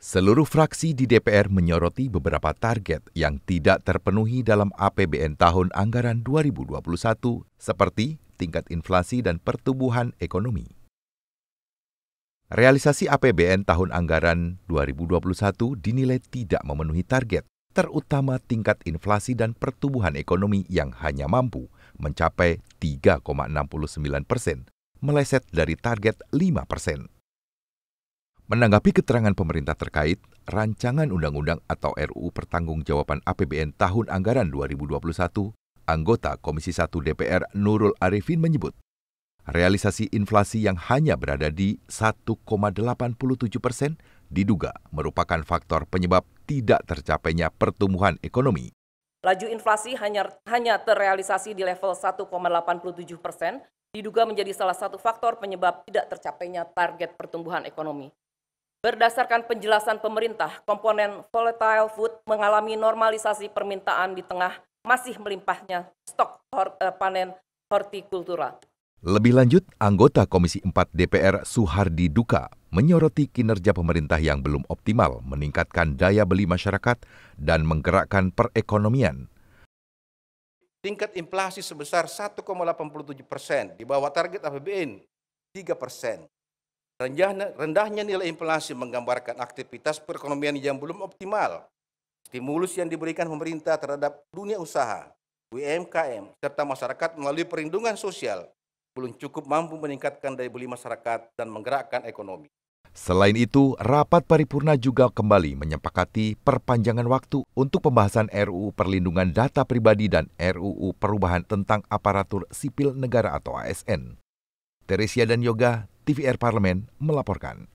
Seluruh fraksi di DPR menyoroti beberapa target yang tidak terpenuhi dalam APBN tahun anggaran 2021 seperti tingkat inflasi dan pertumbuhan ekonomi. Realisasi APBN tahun anggaran 2021 dinilai tidak memenuhi target, terutama tingkat inflasi dan pertumbuhan ekonomi yang hanya mampu mencapai 3,69 persen, meleset dari target 5 persen. Menanggapi keterangan pemerintah terkait, rancangan undang-undang atau RUU pertanggungjawaban APBN tahun anggaran 2021, anggota Komisi 1 DPR Nurul Arifin menyebut, realisasi inflasi yang hanya berada di 1,87 persen diduga merupakan faktor penyebab tidak tercapainya pertumbuhan ekonomi. Laju inflasi hanya hanya terrealisasi di level 1,87 persen, diduga menjadi salah satu faktor penyebab tidak tercapainya target pertumbuhan ekonomi. Berdasarkan penjelasan pemerintah, komponen volatile food mengalami normalisasi permintaan di tengah masih melimpahnya stok hor, eh, panen hortikultura. Lebih lanjut, anggota Komisi 4 DPR Suhardi Duka menyoroti kinerja pemerintah yang belum optimal meningkatkan daya beli masyarakat dan menggerakkan perekonomian. Tingkat inflasi sebesar 1,87 persen di bawah target APBN 3 persen Rendahnya, rendahnya nilai inflasi menggambarkan aktivitas perekonomian yang belum optimal. Stimulus yang diberikan pemerintah terhadap dunia usaha, UMKM, serta masyarakat melalui perlindungan sosial belum cukup mampu meningkatkan daya beli masyarakat dan menggerakkan ekonomi. Selain itu, rapat paripurna juga kembali menyepakati perpanjangan waktu untuk pembahasan RUU Perlindungan Data Pribadi dan RUU Perubahan tentang Aparatur Sipil Negara atau ASN. Teresia dan Yoga, tvr parlemen melaporkan